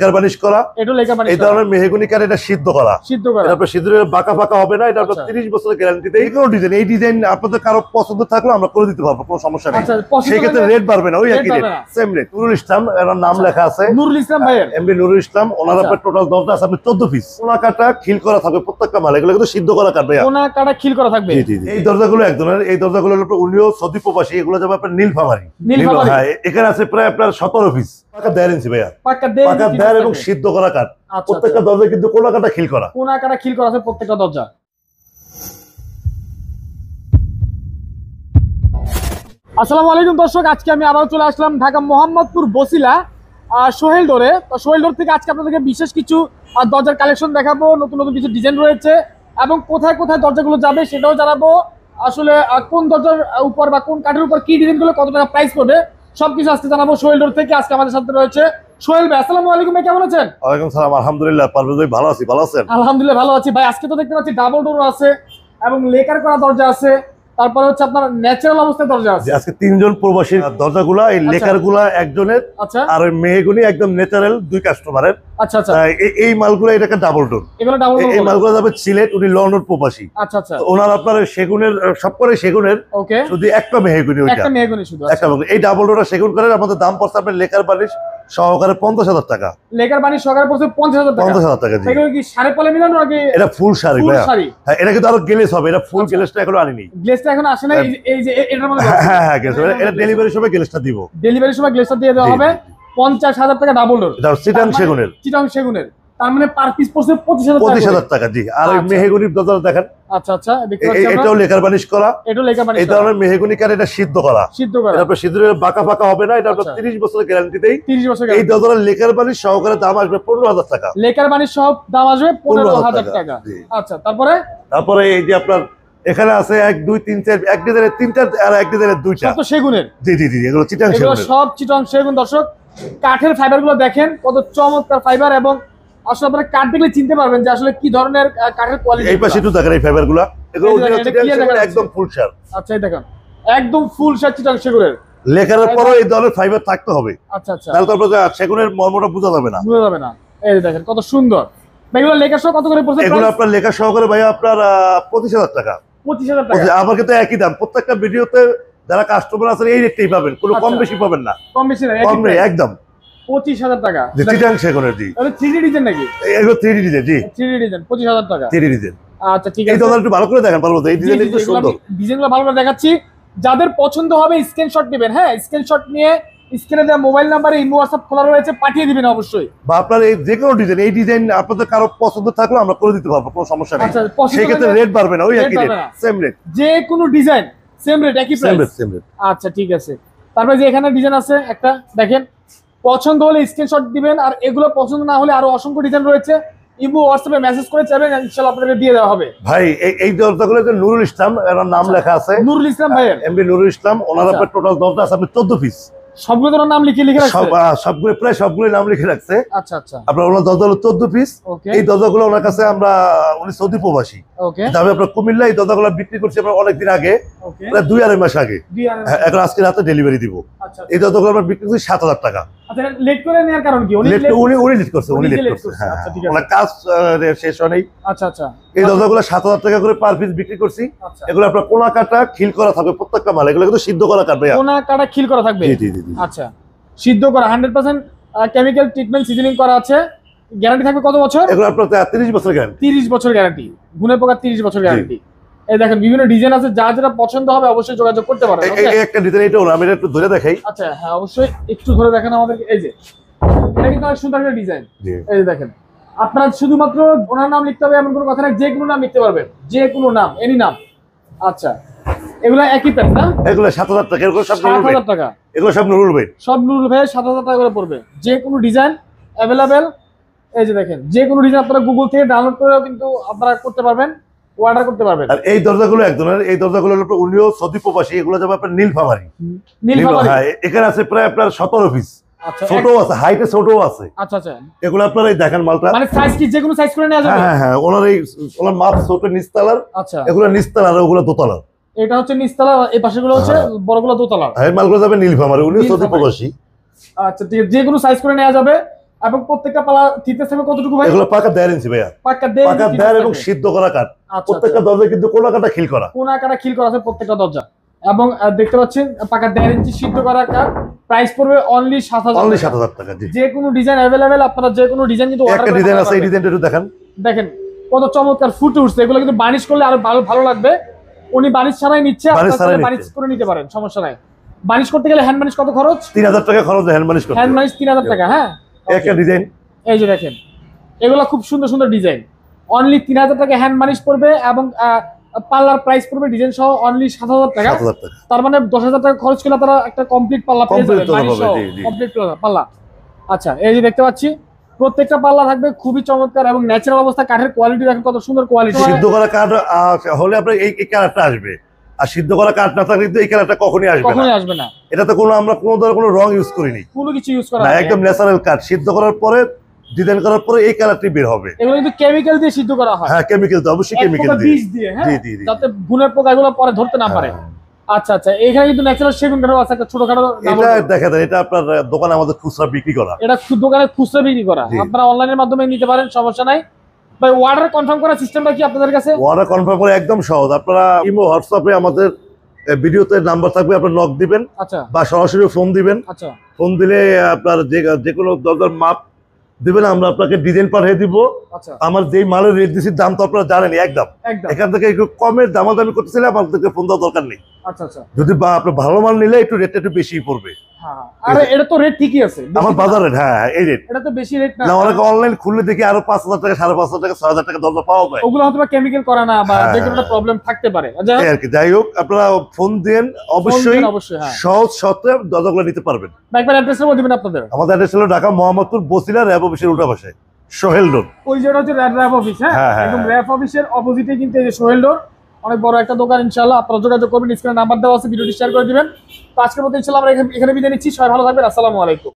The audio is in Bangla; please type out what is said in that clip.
গ্যারান্টি ডিজাইন এই ডিজাইন আচ্ছা। কারো থাকলে আচ্ছা, নুরুল আচ্ছা, ওনার টোটাল চোদ্দ পিস খিল করা থাকবে মাল এগুলো কিন্তু সিদ্ধ করা থাকবে এই এক ধরনের এই প্রবাসী এগুলো নীলফামারি হ্যাঁ, এখানে আছে প্রায় আপনার সতেরো পিস পাকা দেড় ইঞ্চি ভাইয়া পাকা দেড় পাকা দেড় এবং সিদ্ধ করা কাঠ আচ্ছা, আচ্ছা। প্রত্যেকটা দরজা কিন্তু কোনা কাটা খিল করা কোনা কাটা খিল করা আছে প্রত্যেকটা দরজা আসসালামু আলাইকুম দর্শক আজকে আমি আবার চলে আসলাম ঢাকা মোহাম্মদপুর বসিলা সোহেল ডোরে তো সোহেল ডোর থেকে আজকে আপনাদেরকে বিশেষ কিছু দরজার কালেকশন দেখাবো নতুন নতুন কিছু ডিজাইন রয়েছে এবং কোথায় কোথায় দরজাগুলো যাবে সেটাও জানাবো আসলে কোন দরজার উপর বা কোন কাঠের উপর ডিজাইন ডিজাইনগুলো কত টাকা প্রাইস পড়বে সবকিছু আজকে জানাবো সোহেল রোড থেকে আজকে আমাদের সাথে রয়েছে সোহেল ভাই আসসালামু আলাইকুম ভাই কেমন আছেন ওয়ালাইকুম সালাম আলহামদুলিল্লাহ পারভেজ ভাই ভালো আছি ভালো আছেন আলহামদুলিল্লাহ ভালো আছি ভাই আজকে তো দেখতে পাচ্ছি ডাবল ডোর আছে এবং লেকার করা দরজা আছে তারপরে হচ্ছে আপনার ন্যাচারাল অবস্থায় দরজা আছে আজকে তিনজন প্রবাসী আচ্ছা। দরজাগুলা এই আচ্ছা। লেকারগুলা একজনের আচ্ছা। আর ওই মেয়েগুলি একদম ন্যাচারাল দুই কাস্টমারের আচ্ছা আচ্ছা এই মালগুলো এটাকে ডাবল ডোর এগুলো এই মালগুলো যাবে সিলেট উনি লন্ডন প্রবাসী আচ্ছা ওনার আপনার সেগুনের সব সেগুনের ওকে শুধু একটা মেহেগুনি একটা মেহগুনি শুধু একটা এই ডাবল টোনটা সেগুন করেন আমাদের দাম পড়ছে আপনার লেকার বালিশ সহকারে পঞ্চাশ হাজার টাকা লেকার বানি সহকারে পঞ্চাশ হাজার টাকা ফুল শাড়ি হ্যাঁ এটা কিন্তু আরো গেলেস হবে এটা ফুল গ্লেসটা এখন আনিনি গ্লেসটা এখন আসে না হ্যাঁ। এই যে হ্যাঁ হ্যাঁ ডেলিভারি সময় গ্লেসটা দিব ডেলিভারি সময় গ্লেসটা দিয়ে দেওয়া হবে পঞ্চাশ হাজার টাকা ডাবল ডোর এটা চিটাং মানে সেগুনের চিটাং সেগুনের তার মানে পার পিস পঁচিশ হাজার পঁচিশ হাজার টাকা জি আর আচ্ছা। মেহেগুনির দরজা দেখেন আচ্ছা, আচ্ছা, বাঁকা ফাঁকা হবে না এটা আপনার আচ্ছা। বছরের গ্যারান্টি বছর সহকারে দাম আসবে টাকা দাম আসবে টাকা আচ্ছা তারপরে তারপরে এই যে আপনার এখানে আছে এক দুই তিন চার এক ডিজাইনের তিনটা আর এক ডিজাইনের দুইটা তো সেগুনের জি জি জি এগুলো চিটাং সেগুন সব চিটাং সেগুন দর্শক কাঠের ফাইবারগুলো দেখেন কত চমৎকার ফাইবার এবং আসলে আপনারা কাঠ দেখলে চিনতে পারবেন যে আসলে কি ধরনের কাঠের কোয়ালিটি এই পাশে দেখেন এই একদম ফুল আচ্ছা এই দেখেন একদম ফুল চিটাং লেখার পরও এই ধরনের ফাইবার থাকতে হবে আচ্ছা আচ্ছা তাহলে তো সেগুনের মর্মটা বোঝা যাবে না বোঝা যাবে না এই দেখেন কত সুন্দর এগুলো সহ কত করে পড়ছে এগুলো আপনার লেখা সহকারে ভাই আপনার হাজার টাকা হাজার টাকা আমার কিন্তু একই দাম প্রত্যেকটা ভিডিওতে যারা কাস্টমার আছেন এই রেটটাই পাবেন কোনো আচ্ছা। কম বেশি পাবেন না কম বেশি না একদম পঁচিশ হাজার টাকা থ্রি থ্রি পঁচিশ হাজার টাকা থ্রি আচ্ছা ঠিক আছে ভালো করে দেখেন ভালো ডিজাইন ভালো করে দেখাচ্ছি যাদের পছন্দ হবে স্ক্রিনশট নেবেন হ্যাঁ স্ক্রিনশট নিয়ে স্ক্রিনে দেওয়া মোবাইল নাম্বারে এই হোয়াটসঅ্যাপ খোলা রয়েছে পাঠিয়ে দিবেন অবশ্যই বা আপনার এই যে কোনো ডিজাইন এই ডিজাইন আপনাদের কারো পছন্দ থাকলে আমরা করে দিতে পারবো কোনো সমস্যা নেই সেই ক্ষেত্রে রেট বাড়বে না ওই একই রেট সেম রেট যে কোনো ডিজাইন সেম রেট একই প্রাইস সেম রেট আচ্ছা ঠিক আছে তারপরে যে এখানে ডিজাইন আছে একটা দেখেন পছন্দ হলে স্ক্রিনশট দিবেন আর এগুলো পছন্দ না হলে আরো অসংখ্য ডিজাইন রয়েছে ইমু হোয়াটসঅ্যাপে মেসেজ করে চাইবেন ইনশাআল্লাহ আপনাদের দিয়ে দেওয়া হবে ভাই এই এই দরজাগুলো যে নুরুল ইসলাম এর নাম আচ্ছা, লেখা আছে নুরুল ইসলাম ভাই এমবি নুরুল ইসলাম ওনার আপনার আচ্ছা। টোটাল দরজা আছে আপনি 14 পিস সবগুলোর নাম লিখে লিখে রাখছে সবগুলো প্রায় সবগুলো নাম লিখে রাখছে আচ্ছা আচ্ছা ওনার দরজা হলো 14 পিস এই দরজাগুলো ওনার কাছে আমরা উনি সৌদি প্রবাসী ওকে তবে আপনার কুমিল্লা এই দরজাগুলো বিক্রি করছি আমরা অনেকদিন আগে দুই আড়াই মাস আগে আজকে রাতে ডেলিভারি দিব আচ্ছা, আচ্ছা। সাত হাজার টাকা কাটা খিল করা থাকবে মাল এগুলো কিন্তু সিদ্ধ করা কাটা খিল করা থাকবে আচ্ছা সিদ্ধ করা হান্ড্রেড পার্সেন্ট ট্রিটমেন্ট সিজনিং করা আছে গ্যারান্টি থাকবে কত বছর এগুলো আপনার তিরিশ বছর গ্যারান্টি তিরিশ বছর গ্যারান্টি গুনে পোকা তিরিশ বছর গ্যারান্টি এই দেখেন বিভিন্ন ডিজাইন আছে যা যেটা পছন্দ হবে অবশ্যই যোগাযোগ করতে পারেন একটা ডিজাইন এটা আমি একটু ধরে দেখাই আচ্ছা হ্যাঁ অবশ্যই একটু ধরে দেখেন আমাদেরকে এই যে এটা কিন্তু অনেক সুন্দর একটা ডিজাইন এই যে দেখেন আপনার শুধুমাত্র ওনার নাম লিখতে হবে এমন কোনো কথা না যে কোনো নাম লিখতে পারবেন যে কোনো নাম এনি নাম আচ্ছা এগুলো একই প্যাক না এগুলো 7000 টাকা এগুলো সব 7000 টাকা এগুলো সব নুরুল ভাই সব নুরুল ভাই 7000 টাকা করে পড়বে যে কোনো ডিজাইন अवेलेबल এই যে দেখেন যে কোনো ডিজাইন আপনারা গুগল থেকে ডাউনলোড করেও কিন্তু আপনারা করতে পারবেন অর্ডার করতে পারবেন আর এই দরজাগুলো এই দরজাগুলো হলো উনিও সৌদি প্রবাসী এগুলো যাবে আপনার নীলফামারি নীলফামারি হ্যাঁ, এখানে আছে প্রায় আপনার 17 আচ্ছা, আচ্ছা, আচ্ছা। মানে হ্যাঁ, হ্যাঁ, নিস্তালার ওগুলো দোতলা এটা হচ্ছে হচ্ছে দোতলা উনি প্রবাসী আচ্ছা ঠিক আছে যে কোনো সাইজ করে নেওয়া যাবে এবং প্রত্যেকটা পালা কতটুকু ভাই এগুলো পাকা ভাইয়া পাকা পাকা এবং সিদ্ধ করা আচ্ছা, আচ্ছা। প্রত্যেকটা দরজা কিন্তু কোনা খিল করা খিল করা আছে প্রত্যেকটা দরজা এবং দেখতে পাচ্ছেন পাকা ইঞ্চি সিদ্ধ করা প্রাইস পড়বে অনলি 7000 অনলি 7000 টাকা জি যে কোনো ডিজাইন अवेलेबल আপনারা যে কোনো ডিজাইন কিন্তু অর্ডার একটা ডিজাইন আছে এই ডিজাইনটা একটু দেখেন দেখেন কত চমৎকার ফুটে উঠছে এগুলো কিন্তু বানিশ করলে আরো ভালো ভালো লাগবে উনি বানিশ ছাড়াই নিচ্ছে আপনারা বানিশ করে নিতে পারেন সমস্যা নাই বানিশ করতে গেলে হ্যান্ড বানিশ কত খরচ 3000 টাকা খরচ হ্যান্ড বানিশ করতে হ্যান্ড বানিশ 3000 টাকা হ্যাঁ একটা ডিজাইন এই যে দেখেন এগুলো খুব সুন্দর সুন্দর ডিজাইন অনলি তিন হাজার টাকা হ্যান্ড মানিশ পড়বে এবং পার্লার প্রাইস পড়বে ডিজাইন সহ অনলি সাত হাজার টাকা তার মানে দশ হাজার টাকা খরচ করলে তারা একটা কমপ্লিট পাল্লা পেয়ে যাবে কমপ্লিট পাল্লা আচ্ছা এই যে দেখতে পাচ্ছি প্রত্যেকটা পাল্লা থাকবে খুবই চমৎকার এবং ন্যাচারাল অবস্থা কাঠের কোয়ালিটি দেখেন কত সুন্দর কোয়ালিটি সিদ্ধ করা কাঠ হলে আপনার এই কাঠটা আসবে আর সিদ্ধ করা কাঠ না থাকলে এই কালারটা কখনই আসবে না এটা তো কোনো আমরা কোনো ধরনের কোনো রং ইউজ করিনি কোনো কিছু ইউজ করা না একদম ন্যাচারাল কাঠ সিদ্ধ করার পরে ডিজাইন করার পরে এই কালারটি বের হবে এগুলো কিন্তু কেমিক্যাল দিয়ে সিদ্ধ করা হয় হ্যাঁ কেমিক্যাল তো অবশ্যই কেমিক্যাল দিয়ে হ্যাঁ? জি জি যাতে গুণের পোকাগুলো পরে ধরতে না পারে হ্যাঁ। আচ্ছা আচ্ছা এখানে কিন্তু ন্যাচারাল সেগুন কাঠও আছে একটা ছোটখাটো এটা দেখা যায় এটা আপনার দোকানে আমাদের খুচরা বিক্রি করা এটা দোকানে খুচরা বিক্রি করা আপনারা অনলাইনের মাধ্যমে নিতে পারেন সমস্যা নাই ভাই অর্ডার কনফার্ম করার সিস্টেমটা কি আপনাদের কাছে অর্ডার কনফার্ম করা একদম সহজ আপনারা ইমো হোয়াটসঅ্যাপে আমাদের ভিডিওতে নাম্বার থাকবে নক দিবেন আচ্ছা। বা সরাসরি ফোন দিবেন ফোন আচ্ছা। দিলে আপনার যে কোনো মাপ দিবেন আমরা আপনাকে ডিজাইন পাঠিয়ে দিব আচ্ছা। আমার যেই মালের রেট দাম তো আপনারা জানেন একদম এখান থেকে একটু কমের দামাদামি করতেছিলাম আপনাদেরকে ফোন দেওয়ার দরকার নেই আচ্ছা, আচ্ছা। যদি বা আপনি ভালো মাল নিলে একটু একটু হ্যাঁ, হ্যাঁ। বেশি হ্যাঁ, পড়বে যাই হোক আপনারা ফোন দেন অবশ্যই সহজ নিতে পারবেন আপনাদের আমাদের ঢাকা মোহাম্মদপুর বসিলা র্যাব অফিসের উল্টা পাশে সোহেল রোড ওই যেটা হচ্ছে র্যাব অফিস হ্যাঁ একদম র্যাব অফিসের অপোজিটে কিন্তু এই যে সোহেল রোড অনেক বড় একটা দোকান ইনশাল্লাহ আপনারা যোগাযোগ করবেন স্ক্রিনে নাম্বার দেওয়া আছে ভিডিওটি শেয়ার করে দিবেন তো আজকের মতো ইনশাল্লাহ আমরা এখানে বিদায় নিচ্ছি সবাই ভালো থাকবেন আসসালামু আলাইকুম